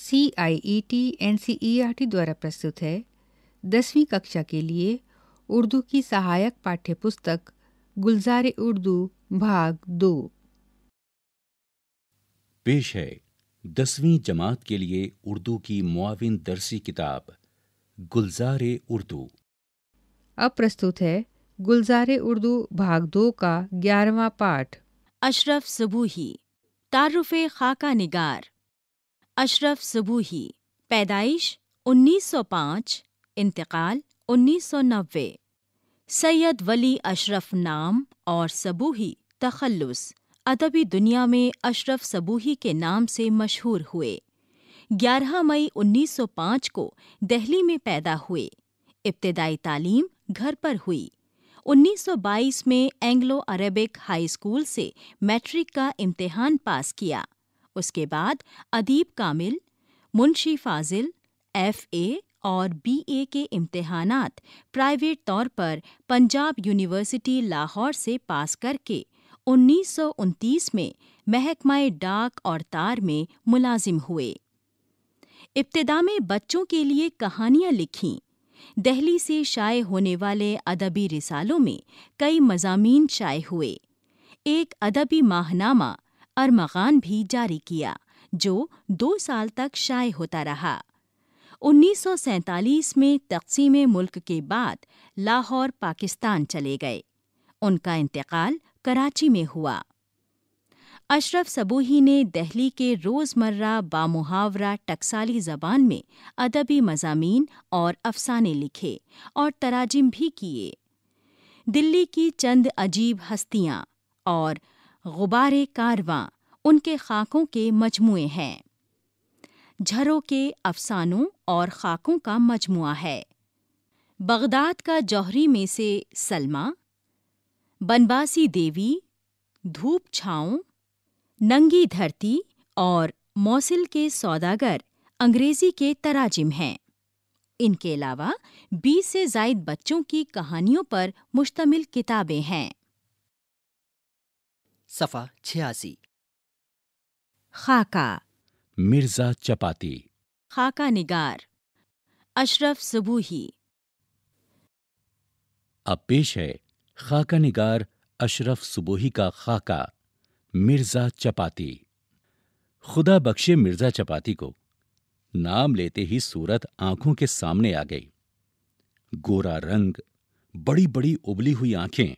C I E T N C E R T द्वारा प्रस्तुत है दसवीं कक्षा के लिए उर्दू की सहायक पाठ्यपुस्तक गुलजार उर्दू भाग दो पेश है दसवीं जमात के लिए उर्दू की मुआविन दरसी किताब गुलजार उर्दू अब प्रस्तुत है गुलजार उर्दू भाग दो का ग्यारहवा पाठ अशरफ सबूही तारुफ खाका निगार अशरफ सबूही पैदाइश 1905 इंतकाल 1990 सैयद वली अशरफ नाम और सबूही तखल्लुस अदबी दुनिया में अशरफ सबूही के नाम से मशहूर हुए 11 मई 1905 को दिल्ली में पैदा हुए इब्तदाई तालीम घर पर हुई 1922 में एंग्लो अरेबिक हाई स्कूल से मैट्रिक का इम्तहान पास किया उसके बाद अदीब कामिल मुंशी फाजिल एफ ए और बीए के इम्तहानात प्राइवेट तौर पर पंजाब यूनिवर्सिटी लाहौर से पास करके उन्नीस में महकमाए डाक और तार में मुलाजिम हुए इब्तदा में बच्चों के लिए कहानियां लिखीं दहली से शाये होने वाले अदबी रिसालों में कई मजामी शाये हुए एक अदबी माहनामा अरमगान भी जारी किया जो दो साल तक शाये होता रहा 1947 में तकसीम मुल्क के बाद लाहौर पाकिस्तान चले गए उनका इंतकाल कराची में हुआ अशरफ सबूही ने दहली के रोज़मर्रा बामुहावरा टकसाली जबान में अदबी मजामी और अफसाने लिखे और तराजिम भी किए दिल्ली की चंद अजीब हस्तियाँ और गुबार कारवां उनके खाकों के मजमुए हैं झरों के अफसानों और खाकों का मजमुआ है बगदाद का जौहरी में से सलमा बनबासी देवी धूप छाओं नंगी धरती और मौसिल के सौदागर अंग्रेजी के तराजिम हैं इनके अलावा बीस से जायद बच्चों की कहानियों पर मुश्तमिल किताबें हैं सफ़ा छियासी खाका मिर्ज़ा चपाती खाका निगार अशरफ सबूही अब पेश है खाका निगार अशरफ सुबोही का खाका मिर्ज़ा चपाती खुदा बख्शे मिर्ज़ा चपाती को नाम लेते ही सूरत आंखों के सामने आ गई गोरा रंग बड़ी बड़ी उबली हुई आंखें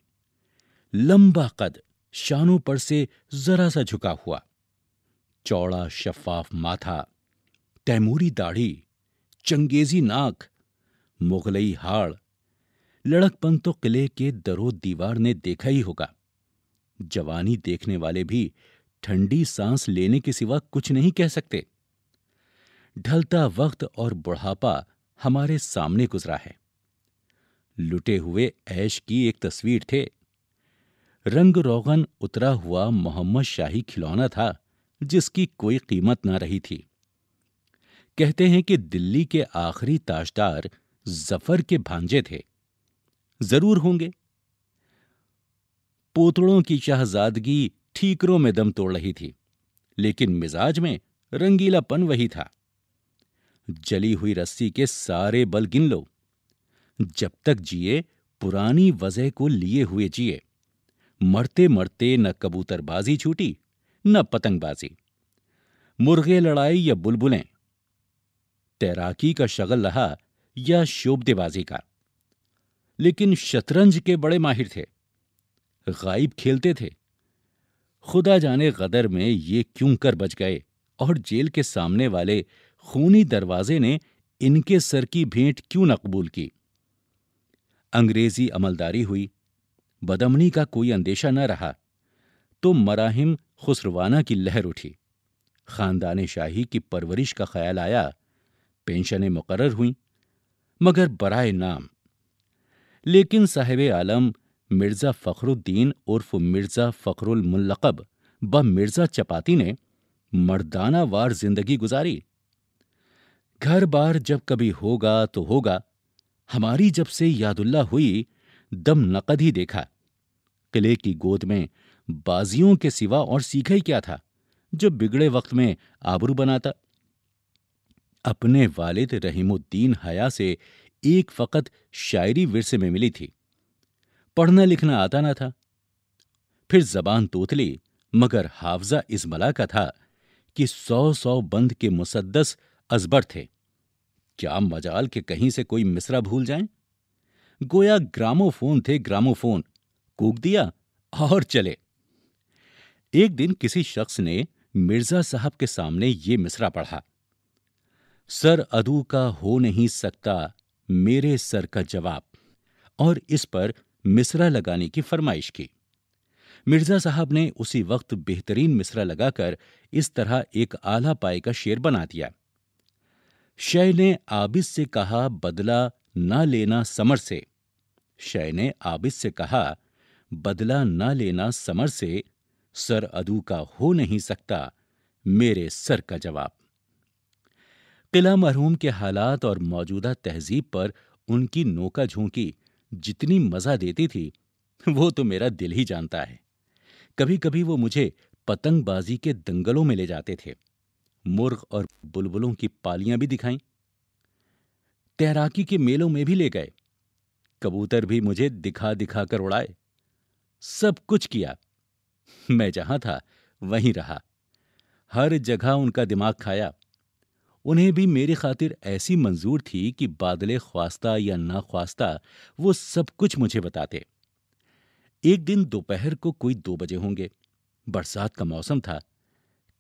लंबा कद शानों पर से जरा सा झुका हुआ चौड़ा शफाफ माथा तैमूरी दाढ़ी चंगेजी नाक मुगलई हाड़ लड़कपन तो किले के दरो दीवार ने देखा ही होगा जवानी देखने वाले भी ठंडी सांस लेने के सिवा कुछ नहीं कह सकते ढलता वक्त और बुढ़ापा हमारे सामने गुजरा है लुटे हुए ऐश की एक तस्वीर थे रंग रोगन उतरा हुआ मोहम्मद शाही खिलौना था जिसकी कोई कीमत ना रही थी कहते हैं कि दिल्ली के आखिरी ताजदार जफर के भांजे थे जरूर होंगे पोतड़ों की शहजादगी ठीकरों में दम तोड़ रही थी लेकिन मिजाज में रंगीलापन वही था जली हुई रस्सी के सारे बल गिन लो जब तक जिए पुरानी वजह को लिए हुए जिए मरते मरते न कबूतरबाजी छूटी न पतंगबाजी मुर्गे लड़ाई या बुलबुलें तैराकी का शगल रहा या शोबदेबाजी का लेकिन शतरंज के बड़े माहिर थे गायब खेलते थे खुदा जाने गदर में ये क्यों कर बच गए और जेल के सामने वाले खूनी दरवाजे ने इनके सर की भेंट क्यों न कबूल की अंग्रेजी अमलदारी हुई बदमनी का कोई अंदेशा न रहा तो मराहिम खुसरवाना की लहर उठी खानदान शाही की परवरिश का ख्याल आया पेंशनें मुकर हुईं मगर बराए नाम लेकिन साहेब आलम मिर्ज़ा फ़खरुद्दीन उर्फ मिर्ज़ा फ़खरुल मुल्लकब ब मिर्ज़ा चपाती ने मर्दानावार जिंदगी गुजारी घर बार जब कभी होगा तो होगा हमारी जब से यादुल्ला हुई दम नकद ही देखा किले की गोद में बाजियों के सिवा और सीखा ही क्या था जो बिगड़े वक्त में आबरू बनाता अपने वालिद रहीमुद्दीन हया से एक फ़कत शायरी विरसे में मिली थी पढ़ना लिखना आता ना था फिर जबान तोतली मगर हाफजा इजमला का था कि सौ सौ बंद के मुसद्दस अजबर थे क्या मजाल के कहीं से कोई मिसरा भूल जाए गोया ग्रामोफोन थे ग्रामोफोन कूक दिया और चले एक दिन किसी शख्स ने मिर्जा साहब के सामने ये मिसरा पढ़ा सर अदू का हो नहीं सकता मेरे सर का जवाब और इस पर मिसरा लगाने की फरमाइश की मिर्जा साहब ने उसी वक्त बेहतरीन मिसरा लगाकर इस तरह एक आला पाए का शेर बना दिया शय ने आबिद से कहा बदला ना लेना समर से शय ने आबिद से कहा बदला न लेना समर से सर अदू का हो नहीं सकता मेरे सर का जवाब किला मरहूम के हालात और मौजूदा तहजीब पर उनकी नोका झोंकी जितनी मजा देती थी वो तो मेरा दिल ही जानता है कभी कभी वो मुझे पतंगबाजी के दंगलों में ले जाते थे मुर्ग और बुलबुलों की पालियां भी दिखाई तैराकी के मेलों में भी ले गए कबूतर भी मुझे दिखा दिखा कर उड़ाए सब कुछ किया मैं जहां था वहीं रहा हर जगह उनका दिमाग खाया उन्हें भी मेरी खातिर ऐसी मंजूर थी कि बादले ख्वास्ता या ना ख्वास्ता वो सब कुछ मुझे बताते एक दिन दोपहर को कोई दो बजे होंगे बरसात का मौसम था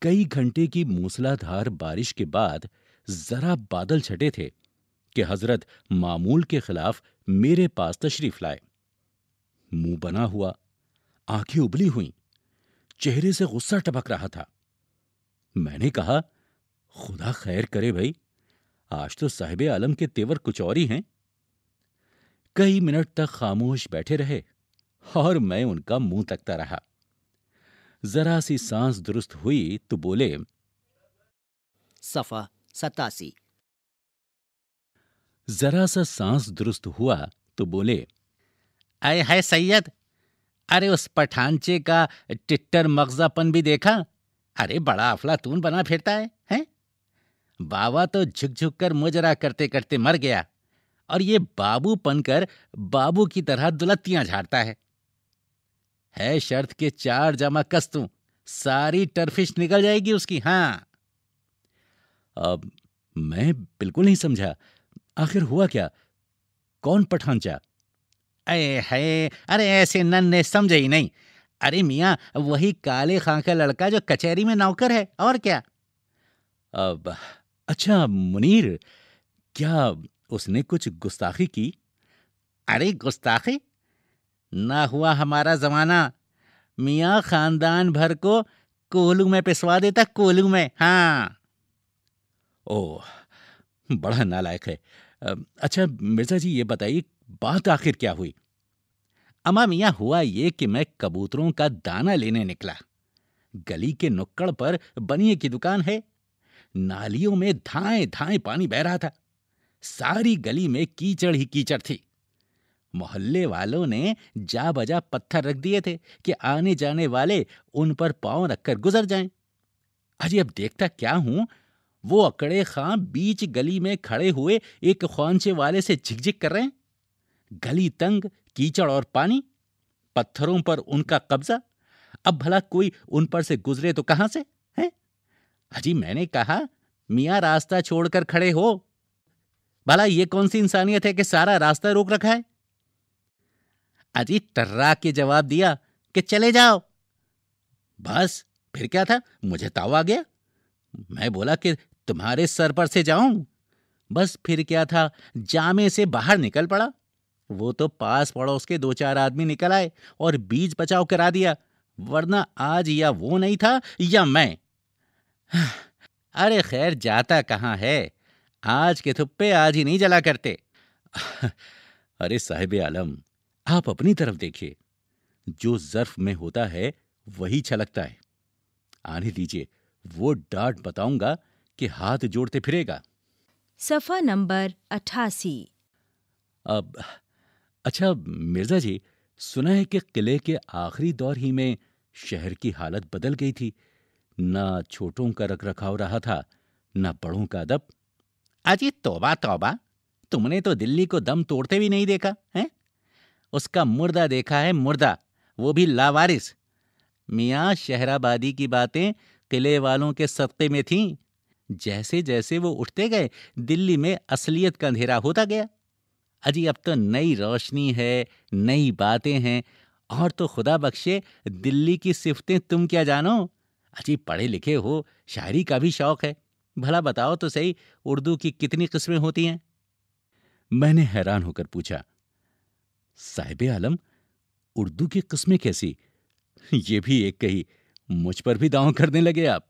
कई घंटे की मूसलाधार बारिश के बाद जरा बादल छटे थे कि हजरत मामूल के खिलाफ मेरे पास तशरीफ लाए मुंह बना हुआ आंखें उबली हुई चेहरे से गुस्सा टपक रहा था मैंने कहा खुदा खैर करे भाई आज तो साहिब आलम के तेवर कुछ और ही हैं कई मिनट तक खामोश बैठे रहे और मैं उनका मुंह तकता रहा जरा सी सांस दुरुस्त हुई तो बोले सफा सतासी जरा सा सांस दुरुस्त हुआ तो बोले आए है सैयद अरे उस पठानचे का टिट्टर मगजापन भी देखा अरे बड़ा अफलातून बना फिरता है हैं? बाबा तो झुकझुक कर मुजरा करते करते मर गया और ये बाबू पनकर बाबू की तरह दुलत्तियां झाड़ता है है शर्त के चार जमा कस्तू सारी टर्फिश निकल जाएगी उसकी हाँ अब मैं बिल्कुल नहीं समझा आखिर हुआ क्या कौन पठानचा अरे है अरे ऐसे नन ने समझे ही नहीं अरे मियाँ वही काले खां का लड़का जो कचहरी में नौकर है और क्या अब अच्छा मुनीर क्या उसने कुछ गुस्ताखी की अरे गुस्ताखी ना हुआ हमारा जमाना मियाँ खानदान भर को कोलू में पिसवा देता कोलू में हाँ ओह बड़ा नालायक है अच्छा मिर्जा जी ये बताइए बात आखिर क्या हुई अमा मियाँ हुआ ये कि मैं कबूतरों का दाना लेने निकला गली के नुक्कड़ पर बनिए की दुकान है नालियों में धाए धाए पानी बह रहा था सारी गली में कीचड़ ही कीचड़ थी मोहल्ले वालों ने जा बजा पत्थर रख दिए थे कि आने जाने वाले उन पर पांव रखकर गुजर जाएं। अजी अब देखता क्या हूं वो अकड़े खां बीच गली में खड़े हुए एक ख्वानचे वाले से झिकझिक कर रहे हैं गली तंग कीचड़ और पानी पत्थरों पर उनका कब्जा अब भला कोई उन पर से गुजरे तो कहां से है अजी मैंने कहा मियाँ रास्ता छोड़कर खड़े हो भला ये कौन सी इंसानियत है कि सारा रास्ता रोक रखा है अजी टर्रा के जवाब दिया कि चले जाओ बस फिर क्या था मुझे ताव आ गया मैं बोला कि तुम्हारे सर पर से जाऊं बस फिर क्या था जामे से बाहर निकल पड़ा वो तो पास पड़ोस के दो चार आदमी निकल आए और बीज बचाव करा दिया वरना आज या वो नहीं था या मैं अरे खैर जाता कहाँ है आज के थुप्पे आज ही नहीं जला करते अरे साहेब आलम आप अपनी तरफ देखिए जो जर्फ में होता है वही छलकता है आने दीजिए वो डांट बताऊंगा कि हाथ जोड़ते फिरेगा सफा नंबर अठासी अब अच्छा मिर्ज़ा जी सुना है कि किले के आखिरी दौर ही में शहर की हालत बदल गई थी ना छोटों का रख रखाव रहा था ना बड़ों का अदब अजी तोबा तोबा तुमने तो दिल्ली को दम तोड़ते भी नहीं देखा है उसका मुर्दा देखा है मुर्दा वो भी लावारिस मियाँ शहराबादी की बातें किले वालों के सदक़े में थीं जैसे जैसे वो उठते गए दिल्ली में असलियत का अंधेरा होता गया अजी अब तो नई रोशनी है नई बातें हैं और तो खुदा बख्शे दिल्ली की सिफतें तुम क्या जानो अजी पढ़े लिखे हो शायरी का भी शौक है भला बताओ तो सही उर्दू की कितनी किस्में होती हैं मैंने हैरान होकर पूछा साहिब आलम उर्दू की किस्में कैसी ये भी एक कही मुझ पर भी दांव करने लगे आप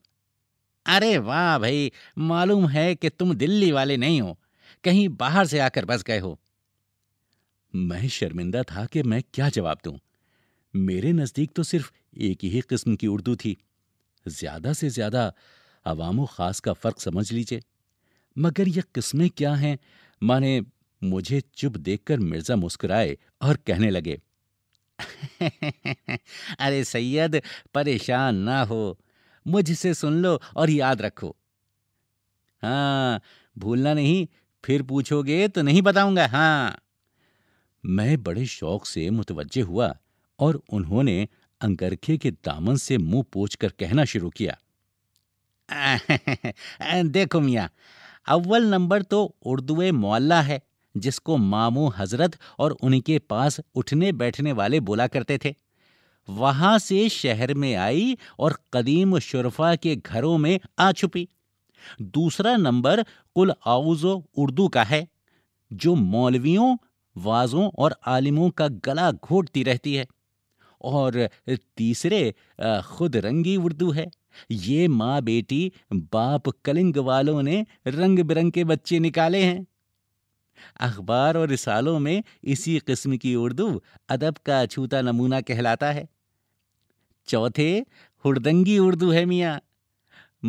अरे वाह भाई मालूम है कि तुम दिल्ली वाले नहीं हो कहीं बाहर से आकर बस गए हो मैं शर्मिंदा था कि मैं क्या जवाब दूं। मेरे नज़दीक तो सिर्फ एक ही किस्म की उर्दू थी ज्यादा से ज्यादा अवाम खास का फ़र्क समझ लीजिए मगर ये किस्में क्या हैं माने मुझे चुप देखकर मिर्ज़ा मुस्कुराए और कहने लगे अरे सैयद परेशान ना हो मुझसे सुन लो और याद रखो हाँ भूलना नहीं फिर पूछोगे तो नहीं बताऊंगा हाँ मैं बड़े शौक से मुतवजे हुआ और उन्होंने अंगरखे के दामन से मुंह कर कहना शुरू किया देखो मियाँ अव्वल नंबर तो उर्दू मोल्ला है जिसको मामू हजरत और उनके पास उठने बैठने वाले बोला करते थे वहां से शहर में आई और कदीम शुरफा के घरों में आ छुपी दूसरा नंबर कुल आउज़ो उर्दू का है जो मौलवियों वाजों और आलिमों का गला घोटती रहती है और तीसरे खुद रंगी उर्दू है ये माँ बेटी बाप कलिंग वालों ने रंग बिरंग के बच्चे निकाले हैं अखबार और रिसालों में इसी किस्म की उर्दू अदब का अछूता नमूना कहलाता है चौथे हुड़दंगी उर्दू है मियाँ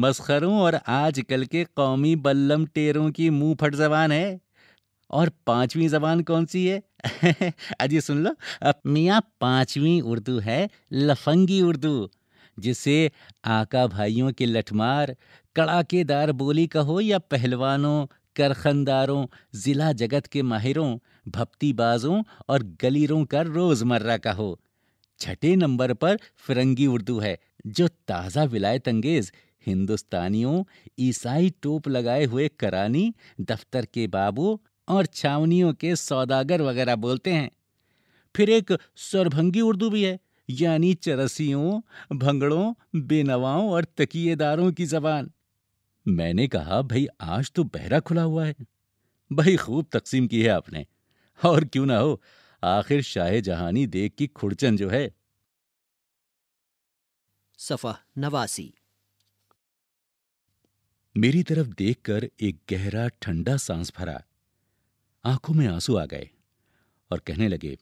मस्खरों और आजकल के कौमी बल्लम टेरों की मुंह फट जबान है और पांचवी जबान कौन सी है अजी सुन लो मियाँ पांचवी उर्दू है लफंगी उर्दू जिसे आका भाइयों के लठमार कड़ाकेदार बोली कहो या पहलवानों करखनदारों जिला जगत के माहिरों भप्तीबाजों और गलीरों का रोज़मर्रा का हो छठे नंबर पर फिरंगी उर्दू है जो ताज़ा विलायत अंगेज हिंदुस्तानियों ईसाई टोप लगाए हुए करानी दफ्तर के बाबू और छावनियों के सौदागर वगैरह बोलते हैं फिर एक सरभंगी उर्दू भी है यानी चरसियों भंगड़ों बेनवाओं और तकियेदारों की जबान मैंने कहा भाई आज तो बहरा खुला हुआ है भाई खूब तकसीम की है आपने और क्यों ना हो आखिर शाह जहानी देख की खुड़चन जो है सफा नवासी मेरी तरफ देखकर एक गहरा ठंडा सांस भरा आंखों में आंसू आ गए और कहने लगे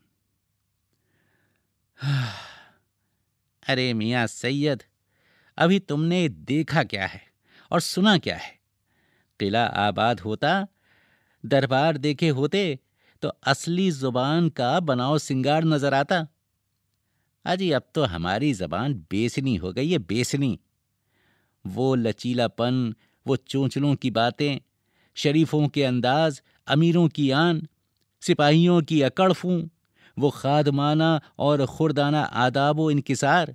अरे मियाँ सैयद अभी तुमने देखा क्या है और सुना क्या है किला आबाद होता दरबार देखे होते तो असली जुबान का बनाव सिंगार नजर आता अजी अब तो हमारी जबान बेसनी हो गई है बेसनी वो लचीलापन वो चोंचलों की बातें शरीफों के अंदाज अमीरों की आन सिपाहियों की अकड़फू वो खादमाना और खुरदाना आदाब व इनकसार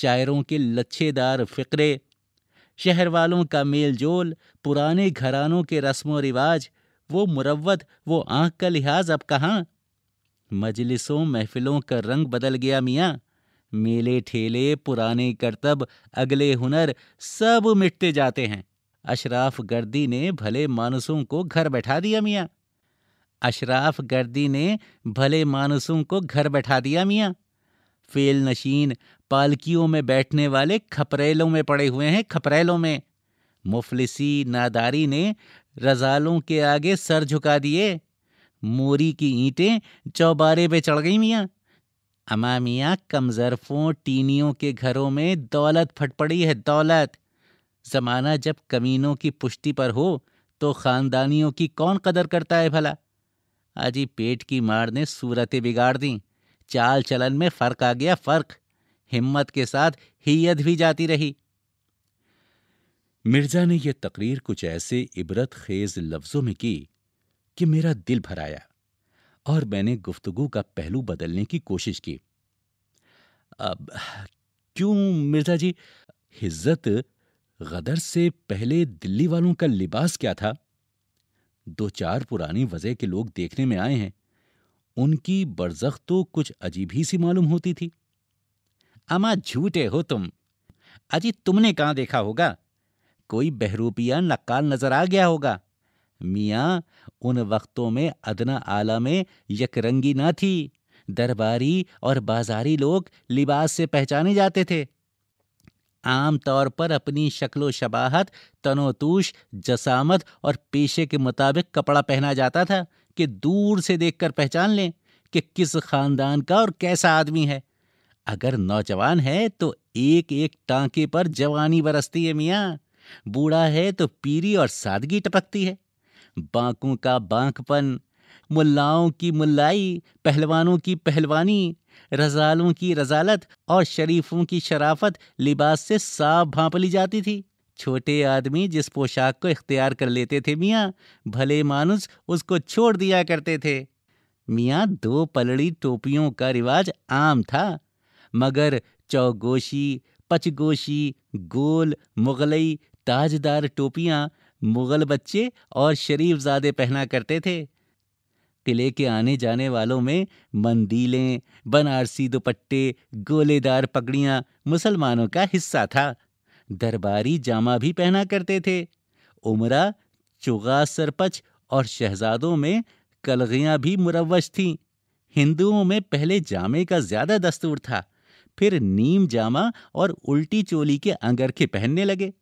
शायरों के लच्छेदार फ़िक्रे शहर वालों का मेल जोल पुराने घरानों के रस्म व रिवाज वो मुरवत वो आँख का लिहाज अब कहाँ मजलिसों महफिलों का रंग बदल गया मियाँ मेले ठेले पुराने करतब अगले हुनर सब मिटते जाते हैं अशराफ गर्दी ने भले मानुसों को घर बैठा दिया मियाँ अशराफ गर्दी ने भले मानुसों को घर बैठा दिया मियाँ फेल नशीन पालकियों में बैठने वाले खपरेलों में पड़े हुए हैं खपरेलों में मुफलिसी नादारी ने रजालों के आगे सर झुका दिए मोरी की ईंटें चौबारे पे चढ़ गई मियाँ अमा मियाँ कमजरफों टीनियों के घरों में दौलत फट पड़ी है दौलत जमाना जब कमीनों की पुष्टि पर हो तो खानदानियों की कौन कदर करता है भला आजी पेट की मार ने सूरतें बिगाड़ दी चाल चलन में फर्क आ गया फर्क हिम्मत के साथ हीयत भी जाती रही मिर्जा ने यह तकरीर कुछ ऐसे इबरत खेज लफ्जों में की कि मेरा दिल भराया और मैंने गुफ्तगु का पहलू बदलने की कोशिश की अब क्यों मिर्जा जी हिज्जत गदर से पहले दिल्ली वालों का लिबास क्या था दो चार पुरानी वजह के लोग देखने में आए हैं उनकी बरजख तो कुछ अजीब ही सी मालूम होती थी अमा झूठे हो तुम अजी तुमने कहाँ देखा होगा कोई बहरूपिया नक्काल नजर आ गया होगा मियाँ उन वक्तों में अदना आला में यकरंगी ना थी दरबारी और बाजारी लोग लिबास से पहचाने जाते थे आम तौर पर अपनी शक्लो शबाहत तनोतूश जसामत और पेशे के मुताबिक कपड़ा पहना जाता था कि दूर से देखकर पहचान लें कि किस खानदान का और कैसा आदमी है अगर नौजवान है तो एक एक टांके पर जवानी बरसती है मियाँ बूढ़ा है तो पीरी और सादगी टपकती है बांकों का बांकपन मुल्लाओं की मुल्लाई पहलवानों की पहलवानी रजालों की रजालत और शरीफों की शराफत लिबास से साफ भाप ली जाती थी छोटे आदमी जिस पोशाक को इख्तियार कर लेते थे मियाँ भले मानुस उसको छोड़ दिया करते थे मियाँ दो पलड़ी टोपियों का रिवाज आम था मगर चौगोशी पचगोशी गोल मुगलई ताजदार टोपियाँ मुगल बच्चे और शरीफजादे पहना करते थे किले के आने जाने वालों में मंदीलें बनारसी दुपट्टे गोलेदार पगड़ियां मुसलमानों का हिस्सा था दरबारी जामा भी पहना करते थे उमरा चुगा सरपच और शहजादों में कलगियाँ भी मुरवश थीं हिंदुओं में पहले जामे का ज़्यादा दस्तूर था फिर नीम जामा और उल्टी चोली के अंगरखे पहनने लगे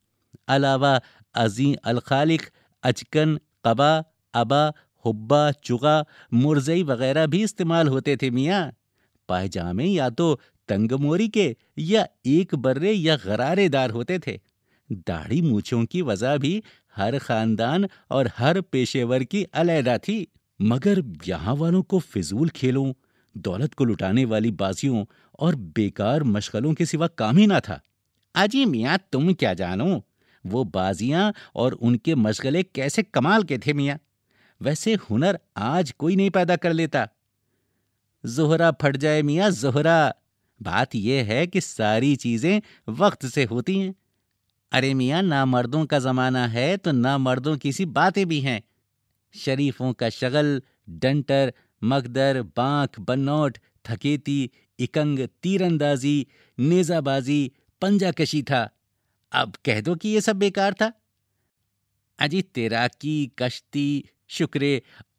अलावा अजी अलखालिक अचकन कबा अबा हुब्बा चुगा मुरजई वगैरह भी इस्तेमाल होते थे मियाँ पायजामे या तो तंग मोरी के या एक बर्रे या गरारेदार होते थे दाढ़ी मूछों की वजह भी हर खानदान और हर पेशेवर की अलहदा थी मगर यहाँ वालों को फिजूल खेलों दौलत को लुटाने वाली बाजियों और बेकार मशगलों के सिवा काम ही ना था अजी मियाँ तुम क्या जानो वो बाजियाँ और उनके मशगले कैसे कमाल के थे मियाँ वैसे हुनर आज कोई नहीं पैदा कर लेता जोहरा फट जाए मियाँ जोहरा बात यह है कि सारी चीजें वक्त से होती हैं अरे मियाँ ना मर्दों का जमाना है तो ना मर्दों की सी बातें भी हैं शरीफों का शगल डंटर मकदर बांक बनौट थकेती इकंग तीरंदाजी नेजाबाजी पंजाकशी था अब कह दो कि ये सब बेकार था अजी तैराकी कश्ती शुक्रे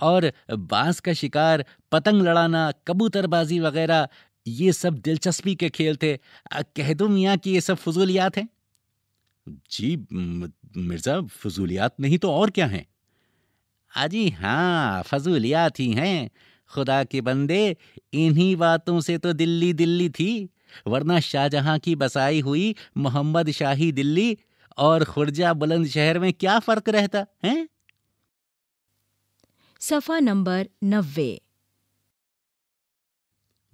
और बांस का शिकार पतंग लड़ाना कबूतरबाजी वगैरह ये सब दिलचस्पी के खेल थे कह दो मियाँ कि ये सब फजूलियात हैं जी मिर्ज़ा फजूलियात नहीं तो और क्या हैं अजी हाँ फजूलियात ही हैं खुदा के बंदे इन्हीं बातों से तो दिल्ली दिल्ली थी वरना शाहजहां की बसाई हुई मोहम्मद शाही दिल्ली और खुर्जा बुलंद शहर में क्या फ़र्क रहता हैं सफ़ा नंबर नब्बे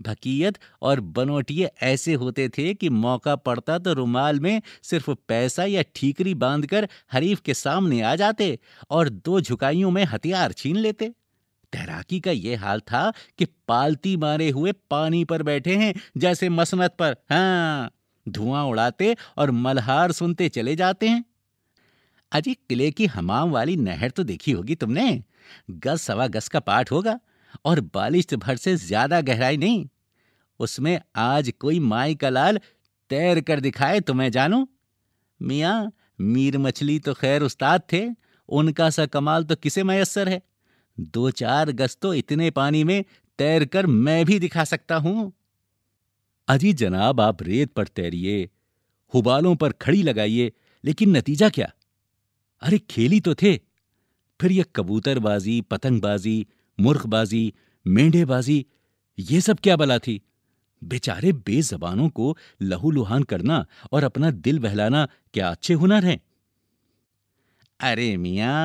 भकीयत और बनोटिए ऐसे होते थे कि मौका पड़ता तो रुमाल में सिर्फ पैसा या ठीकरी बांधकर हरीफ के सामने आ जाते और दो झुकाइयों में हथियार छीन लेते तैराकी का यह हाल था कि पालती मारे हुए पानी पर बैठे हैं जैसे मसनत पर हाँ धुआं उड़ाते और मल्हार सुनते चले जाते हैं अजी किले की हमाम वाली नहर तो देखी होगी तुमने गज सवा गज का पाठ होगा और बालिश्त भर से ज्यादा गहराई नहीं उसमें आज कोई माई का लाल तैर कर दिखाए तो मैं जानू मिया मीर मछली तो खैर उस्ताद थे उनका सा कमाल तो किसे मयसर है दो चार गज तो इतने पानी में तैर कर मैं भी दिखा सकता हूं अजी जनाब आप रेत पर तैरिए हुबालों पर खड़ी लगाइए लेकिन नतीजा क्या अरे खेली तो थे फिर ये कबूतरबाजी पतंगबाजी मुर्खबाजी मेंढेबाजी ये सब क्या बला थी बेचारे बेजबानों को लहूलुहान करना और अपना दिल बहलाना क्या अच्छे हुनर हैं अरे मियाँ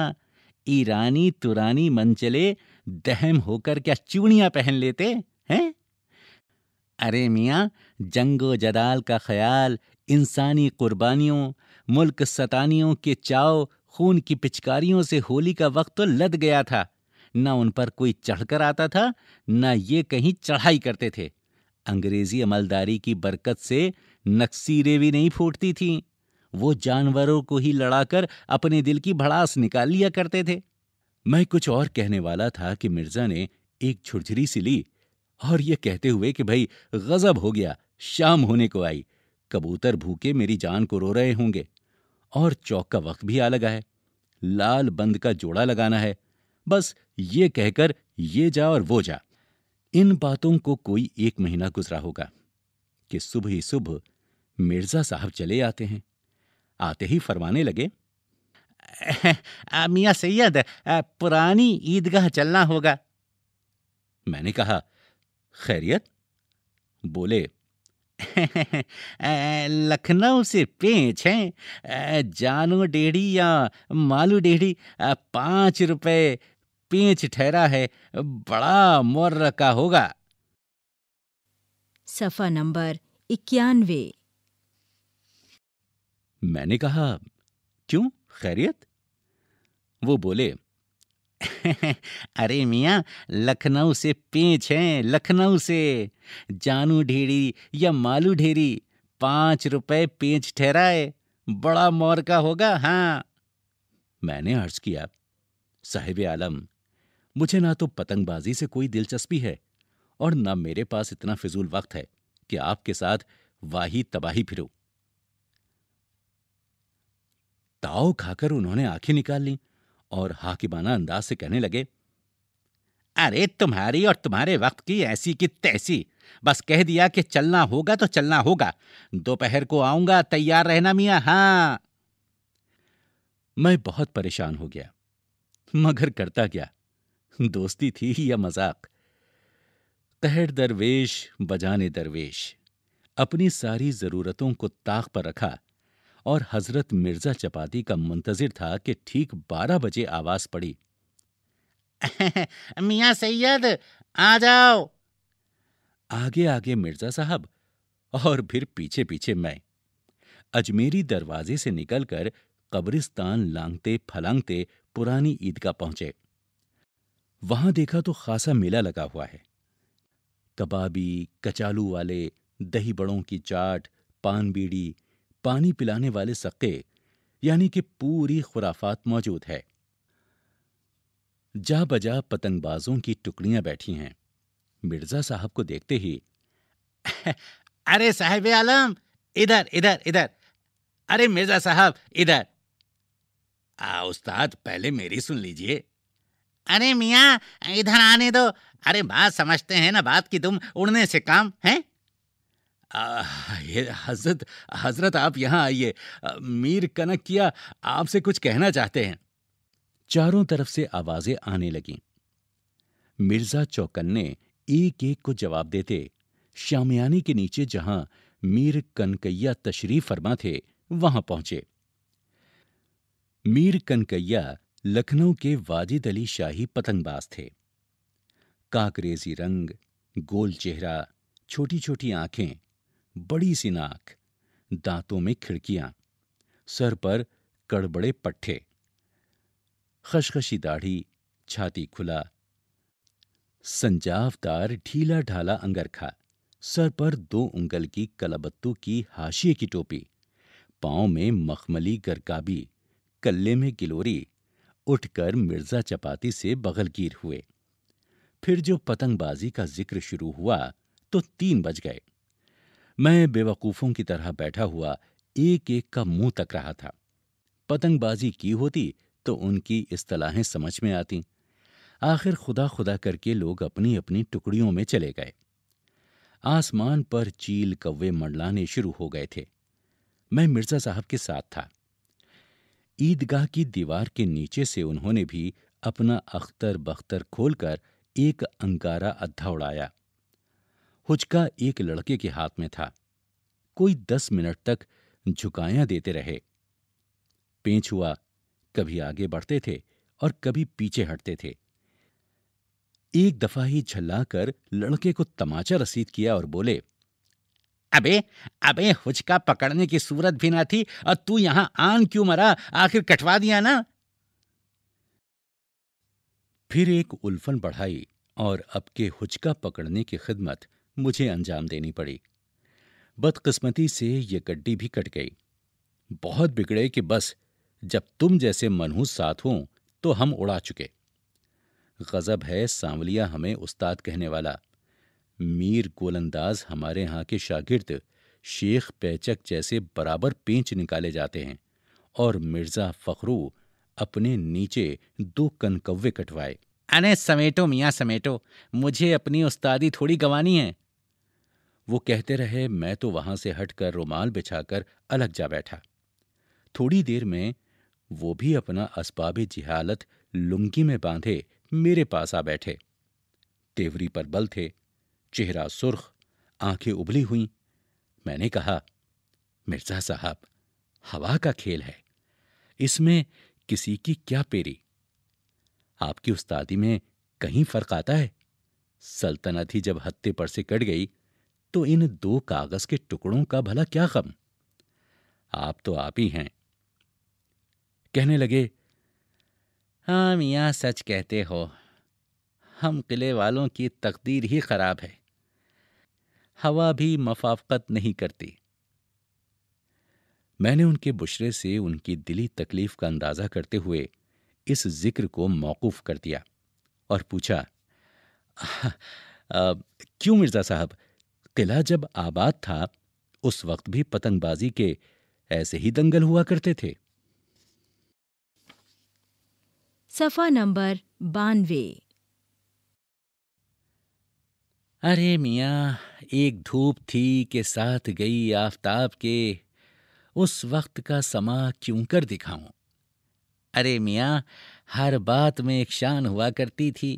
ईरानी तुरानी मंचले दहम होकर क्या चूड़ियां पहन लेते हैं अरे मियाँ जंगो जदाल का ख्याल इंसानी कुर्बानियों मुल्क सतानियों के चाव खून की पिचकारियों से होली का वक्त तो लद गया था न उन पर कोई चढ़कर आता था न ये कहीं चढ़ाई करते थे अंग्रेजी अमलदारी की बरकत से नक्सीरें भी नहीं फूटती थीं वो जानवरों को ही लड़ाकर अपने दिल की भड़ास निकाल लिया करते थे मैं कुछ और कहने वाला था कि मिर्जा ने एक छुरछुरी सी ली और ये कहते हुए कि भाई गजब हो गया शाम होने को आई कबूतर भूखे मेरी जान को रो रहे होंगे और चौक का वक्त भी आ लगा है लाल बंद का जोड़ा लगाना है बस ये कहकर ये जा और वो जा इन बातों को कोई एक महीना गुजरा होगा कि सुबह ही सुबह मिर्जा साहब चले आते हैं आते ही फरमाने लगे मियाँ सैयद पुरानी ईदगाह चलना होगा मैंने कहा खैरियत बोले लखनऊ से पेंच हैं जानू डेढ़ी या मालू डेढ़ी पाँच रुपए पेंच ठहरा है बड़ा मोर्र का होगा सफा नंबर इक्यानवे मैंने कहा क्यों खैरियत वो बोले अरे मियाँ लखनऊ से पेंच हैं लखनऊ से जानू ढेरी या मालू ढेरी पाँच रुपए पेंच ठहराए बड़ा मोर का होगा हाँ मैंने अर्ज किया साहिब आलम मुझे ना तो पतंगबाजी से कोई दिलचस्पी है और ना मेरे पास इतना फिजूल वक्त है कि आपके साथ वाही तबाही फिरो ताव खाकर उन्होंने आंखें निकाल ली और हाकिबाना अंदाज से कहने लगे अरे तुम्हारी और तुम्हारे वक्त की ऐसी की तैसी बस कह दिया कि चलना होगा तो चलना होगा दोपहर को आऊंगा तैयार रहना मियाँ हाँ मैं बहुत परेशान हो गया मगर करता क्या दोस्ती थी या मजाक कहर दरवेश बजाने दरवेश अपनी सारी जरूरतों को ताक पर रखा और हजरत मिर्जा चपाती का मुंतजिर था कि ठीक बारह बजे आवाज पड़ी मियाँ सैयद आ जाओ आगे आगे मिर्जा साहब और फिर पीछे पीछे मैं अजमेरी दरवाजे से निकलकर कब्रिस्तान लांगते फलांगते पुरानी ईदगाह पहुंचे वहां देखा तो खासा मेला लगा हुआ है कबाबी कचालू वाले दही बड़ों की चाट पान बीड़ी पानी पिलाने वाले सक्के यानी कि पूरी खुराफात मौजूद है जा बजा पतंगबाजों की टुकड़ियां बैठी हैं मिर्जा साहब को देखते ही अरे साहेब आलम इधर इधर इधर अरे मिर्जा साहब इधर आ उस्ताद पहले मेरी सुन लीजिए अरे मियाँ इधर आने दो अरे बात समझते हैं ना बात की तुम उड़ने से काम हैं हजरत हजरत आप यहाँ आइए मीर कनकिया आपसे कुछ कहना चाहते हैं चारों तरफ से आवाजें आने लगीं मिर्जा चौकन्ने एक एक को जवाब देते श्यामयानी के नीचे जहां मीर कनकैया तशरीफ फरमा थे वहां पहुंचे मीर कनकैया लखनऊ के वाजिद अली शाही पतंगबाज थे काकरेजी रंग गोल चेहरा छोटी छोटी आंखें बड़ी सी नाक दांतों में खिड़कियां सर पर कड़बड़े पट्ठे खशखशी दाढ़ी छाती खुला संजावदार ढीला ढाला अंगरखा सर पर दो उंगल की कलाबत्तू की हाशिए की टोपी पाँव में मखमली गरकाबी कल्ले में गिलोरी उठकर मिर्जा चपाती से बगलगीर हुए फिर जो पतंगबाजी का जिक्र शुरू हुआ तो तीन बज गए मैं बेवकूफों की तरह बैठा हुआ एक एक का मुंह तक रहा था पतंगबाजी की होती तो उनकी इस्तलाहें समझ में आती आखिर खुदा खुदा करके लोग अपनी अपनी टुकड़ियों में चले गए आसमान पर चील कौवे मंडलाने शुरू हो गए थे मैं मिर्जा साहब के साथ था ईदगाह की दीवार के नीचे से उन्होंने भी अपना अख्तर बख्तर खोलकर एक अंगारा अद्धा उड़ाया हुचका एक लड़के के हाथ में था कोई दस मिनट तक झुकाया देते रहे पेंच हुआ कभी आगे बढ़ते थे और कभी पीछे हटते थे एक दफा ही झल्लाकर लड़के को तमाचा रसीद किया और बोले अबे अबे हुचका पकड़ने की सूरत भी ना थी और तू यहां आन क्यों मरा आखिर कटवा दिया ना फिर एक उल्फन बढ़ाई और अब के हुचका पकड़ने की खिदमत मुझे अंजाम देनी पड़ी बदकिस्मती से ये गड्डी भी कट गई बहुत बिगड़े कि बस जब तुम जैसे मनहूस साथ हों तो हम उड़ा चुके गजब है सांवलिया हमें उस्ताद कहने वाला मीर गोलंदाज हमारे यहाँ के शागिर्द शेख पैचक जैसे बराबर पेंच निकाले जाते हैं और मिर्जा फखरू अपने नीचे दो कनकवे कटवाए अने समेटो मियाँ समेटो मुझे अपनी उस्तादी थोड़ी गंवानी है वो कहते रहे मैं तो वहां से हटकर रुमाल बिछाकर अलग जा बैठा थोड़ी देर में वो भी अपना असबाब जिहालत लुंगी में बांधे मेरे पास आ बैठे तेवरी पर बल थे चेहरा सुर्ख आंखें उबली हुई मैंने कहा मिर्जा साहब हवा का खेल है इसमें किसी की क्या पेरी आपकी उस्तादी में कहीं फर्क आता है सल्तनत ही जब हत्ते पर से कट गई तो इन दो कागज के टुकड़ों का भला क्या गम आप तो आप ही हैं कहने लगे हाँ मियाँ सच कहते हो हम किले वालों की तकदीर ही खराब है हवा भी मफाफकत नहीं करती मैंने उनके बुशरे से उनकी दिली तकलीफ का अंदाज़ा करते हुए इस जिक्र को मौकूफ कर दिया और पूछा आ, आ, क्यों मिर्ज़ा साहब किला जब आबाद था उस वक्त भी पतंगबाजी के ऐसे ही दंगल हुआ करते थे सफा नंबर बानवे अरे मिया एक धूप थी के साथ गई आफताब के उस वक्त का समा क्यों कर दिखाऊं अरे मियाँ हर बात में एक शान हुआ करती थी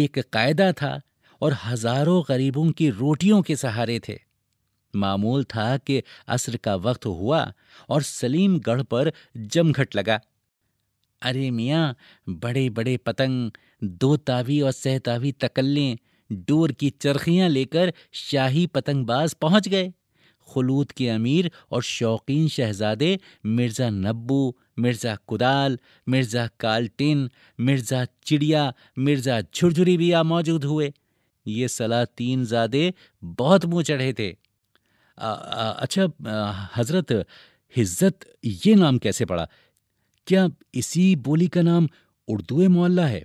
एक कायदा था और हजारों गरीबों की रोटियों के सहारे थे मामूल था कि असर का वक्त हुआ और सलीम गढ़ पर जमघट लगा अरे मियाँ बड़े बड़े पतंग दो तावी और सहतावी तकल्ले डोर की चरखियां लेकर शाही पतंगबाज पहुंच गए खलूत के अमीर और शौकीन शहजादे मिर्ज़ा नब्बू मिर्ज़ा कुदाल मिर्ज़ा कालटिन मिर्ज़ा चिड़िया मिर्ज़ा झुरझुरी भी आ मौजूद हुए ये तीन ज़ादे बहुत मुँह चढ़े थे आ, आ, अच्छा हज़रत हिज्जत ये नाम कैसे पड़ा क्या इसी बोली का नाम उर्दू मोहल्ला है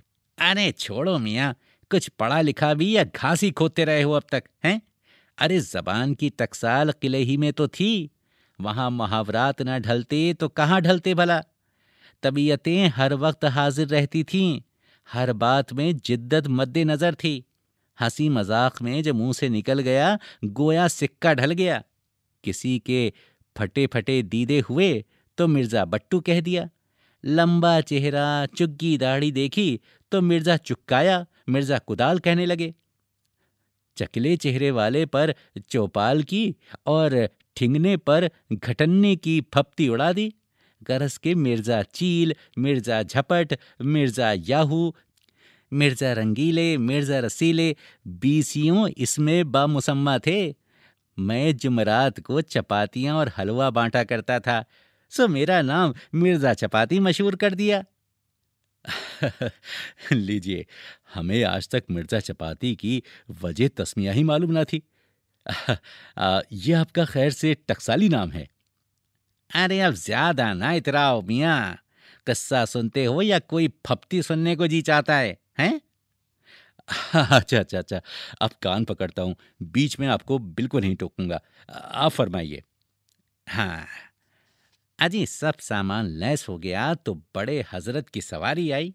अरे छोड़ो मियाँ कुछ पढ़ा लिखा भी या घास ही खोदते रहे हो अब तक हैं अरे जबान की टकसाल किले ही में तो थी वहाँ मुहावरात न ढलते तो कहाँ ढलते भला तबीयतें हर वक्त हाजिर रहती थीं हर बात में जिद्दत मद्देनज़र थी हंसी मजाक में जो मुंह से निकल गया गोया सिक्का ढल गया किसी के फटे फटे दीदे हुए तो मिर्जा बट्टू कह दिया लंबा चेहरा चुग्गी दाढ़ी देखी तो मिर्जा चुक्काया मिर्जा कुदाल कहने लगे चकले चेहरे वाले पर चौपाल की और ठिंगने पर घटन्ने की फपती उड़ा दी गरस के मिर्जा चील मिर्जा झपट मिर्जा याहू मिर्ज़ा रंगीले मिर्ज़ा रसीले बीसियों इसमें बामुसम्मा थे मैं जुमरात को चपातियाँ और हलवा बांटा करता था सो मेरा नाम मिर्ज़ा चपाती मशहूर कर दिया लीजिए हमें आज तक मिर्ज़ा चपाती की वजह तस्मिया ही मालूम ना थी यह आपका खैर से टकसाली नाम है अरे आप ज्यादा ना इतराओ मियाँ कस्सा सुनते हो या कोई फप्ती सुनने को जी चाहता है हैं अच्छा अच्छा अच्छा अब कान पकड़ता हूँ बीच में आपको बिल्कुल नहीं टोकूंगा आप फरमाइए हाँ अजी सब सामान लैस हो गया तो बड़े हजरत की सवारी आई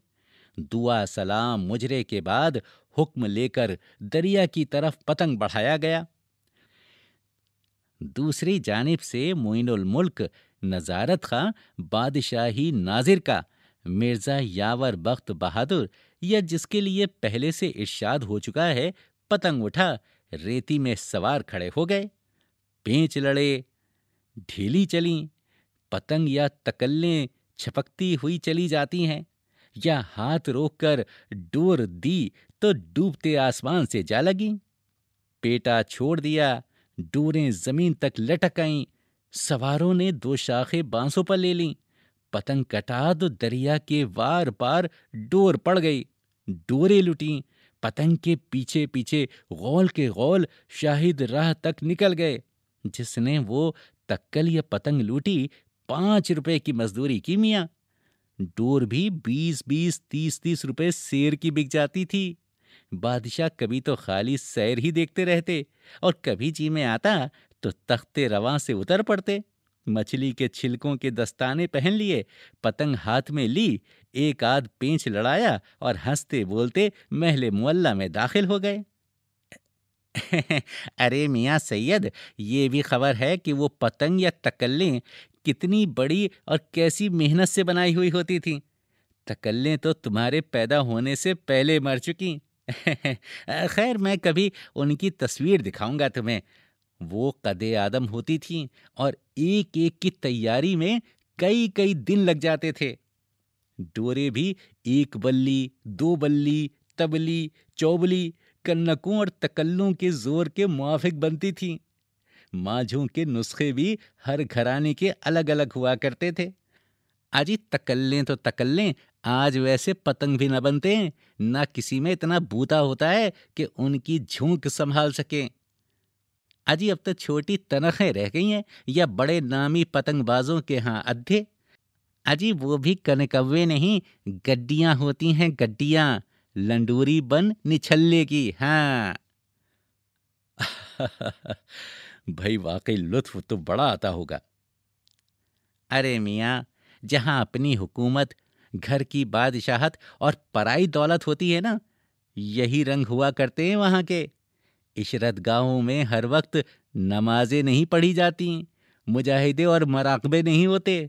दुआ सलाम मुजरे के बाद हुक्म लेकर दरिया की तरफ पतंग बढ़ाया गया दूसरी जानब से मोइनुल मुल्क नजारत खां बादशाही नाजिर का मिर्जा यावर बख्त बहादुर या जिसके लिए पहले से इर्शाद हो चुका है पतंग उठा रेती में सवार खड़े हो गए पेंच लड़े ढीली चली पतंग या तकल्ले छपकती हुई चली जाती हैं या हाथ रोककर डोर दी तो डूबते आसमान से जा लगी पेटा छोड़ दिया डोरें जमीन तक लटक आई सवारों ने दो शाखें बांसों पर ले लीं पतंग कटा तो दरिया के वार पार डोर पड़ गई डोरे लुटी पतंग के पीछे पीछे गौल के गौल शाहिद राह तक निकल गए जिसने वो तक्कल या पतंग लूटी पांच रुपए की मजदूरी की मियाँ डोर भी बीस बीस तीस तीस रुपए शेर की बिक जाती थी बादशाह कभी तो खाली सैर ही देखते रहते और कभी जी में आता तो तख्ते रवा से उतर पड़ते मछली के छिलकों के दस्ताने पहन लिए पतंग हाथ में ली एक आध पेंच लड़ाया और हंसते बोलते महले मुअल्ला में दाखिल हो गए अरे मियाँ सैयद ये भी खबर है कि वो पतंग या तकल्लें कितनी बड़ी और कैसी मेहनत से बनाई हुई होती थी तकल्लें तो तुम्हारे पैदा होने से पहले मर चुकी खैर मैं कभी उनकी तस्वीर दिखाऊंगा तुम्हें वो कदे आदम होती थी और एक एक की तैयारी में कई कई दिन लग जाते थे डोरे भी एक बल्ली दो बल्ली तबली चौबली कन्नकों और तकल्लों के जोर के मुआफिक बनती थी माझों के नुस्खे भी हर घराने के अलग अलग हुआ करते थे आजी तकल्लें तो तकल्लें आज वैसे पतंग भी न बनते ना किसी में इतना बूता होता है कि उनकी झोंक संभाल सकें अजी अब तो छोटी तनखें रह गई हैं या बड़े नामी पतंगबाजों के यहाँ अधे अजी वो भी कनकवे नहीं गड्डियाँ होती हैं गड्डियाँ लंडूरी बन निछल्ले की हाँ भाई वाकई लुत्फ तो बड़ा आता होगा अरे मियाँ जहां अपनी हुकूमत घर की बादशाहत और पराई दौलत होती है ना यही रंग हुआ करते हैं वहां के इशरत गाहों में हर वक्त नमाजें नहीं पढ़ी जाती मुजाहिदे और मराकबे नहीं होते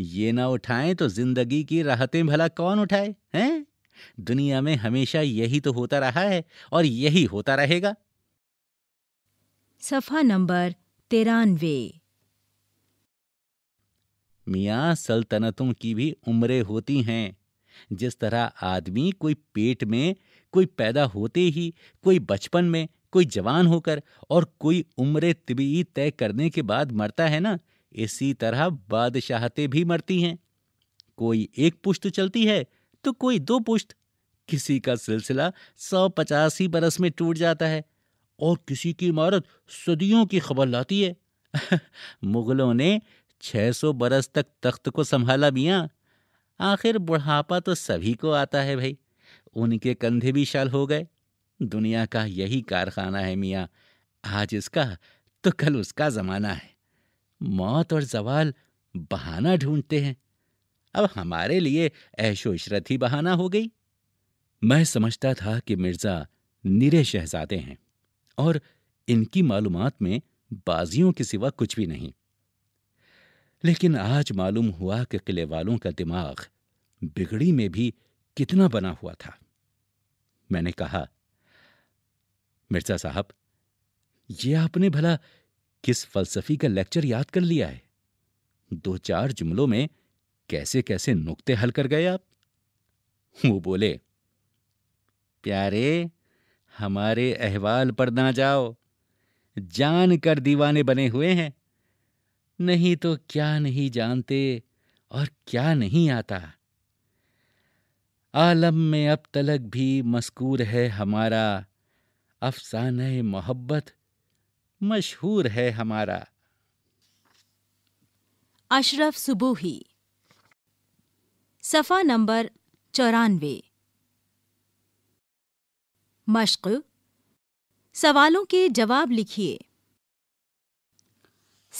ये ना उठाएं तो जिंदगी की राहतें भला कौन उठाए हैं दुनिया में हमेशा यही तो होता रहा है और यही होता रहेगा सफा नंबर तिरानवे मियाँ सल्तनतों की भी उम्रें होती हैं जिस तरह आदमी कोई पेट में कोई पैदा होते ही कोई बचपन में कोई जवान होकर और कोई उम्र तबी तय करने के बाद मरता है ना इसी तरह बादशाहते भी मरती हैं कोई एक पुश्त चलती है तो कोई दो पुश्त किसी का सिलसिला सौ पचासी बरस में टूट जाता है और किसी की इमारत सदियों की खबर लाती है मुगलों ने 600 बरस तक तख्त को संभाला मियाँ आखिर बुढ़ापा तो सभी को आता है भाई उनके कंधे भी शाल हो गए दुनिया का यही कारखाना है मियाँ आज इसका तो कल उसका ज़माना है मौत और जवाल बहाना ढूंढते हैं अब हमारे लिए ऐशो इशरत ही बहाना हो गई मैं समझता था कि मिर्ज़ा निरे शहजादे हैं और इनकी मालूमात में बाजियों के सिवा कुछ भी नहीं लेकिन आज मालूम हुआ कि किले वालों का दिमाग बिगड़ी में भी कितना बना हुआ था मैंने कहा मिर्जा साहब ये आपने भला किस फलसफी का लेक्चर याद कर लिया है दो चार जुमलों में कैसे कैसे नुक्ते हल कर गए आप वो बोले प्यारे हमारे अहवाल पर ना जाओ जान कर दीवाने बने हुए हैं नहीं तो क्या नहीं जानते और क्या नहीं आता आलम में अब तलक भी मस्कूर है हमारा अफसान मोहब्बत मशहूर है हमारा अशरफ सुबूही सफ़ा नंबर चौरानवे मश्क सवालों के जवाब लिखिए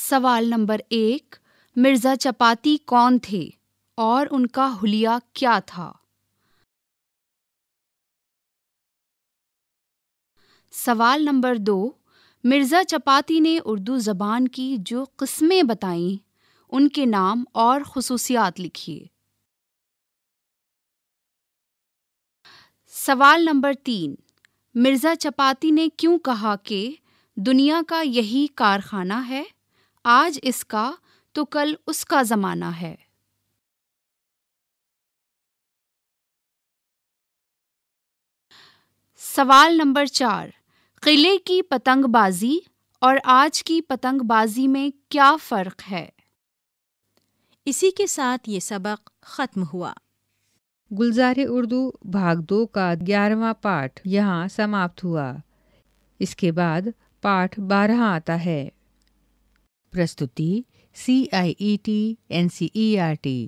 सवाल नंबर एक मिर्ज़ा चपाती कौन थे और उनका हुलिया क्या था सवाल नंबर दो मिर्ज़ा चपाती ने उर्दू ज़बान की जो कस्में बताई उनके नाम और खसूसियात लिखिए सवाल नंबर तीन मिर्ज़ा चपाती ने क्यों कहा कि दुनिया का यही कारखाना है आज इसका तो कल उसका ज़माना है सवाल नंबर चार किले की पतंगबाजी और आज की पतंगबाजी में क्या फ़र्क है इसी के साथ ये सबक ख़त्म हुआ गुलजार उर्दू भाग दो का ग्यारहवा पाठ यहाँ समाप्त हुआ इसके बाद पाठ बारह आता है प्रस्तुति C I E T N C E R T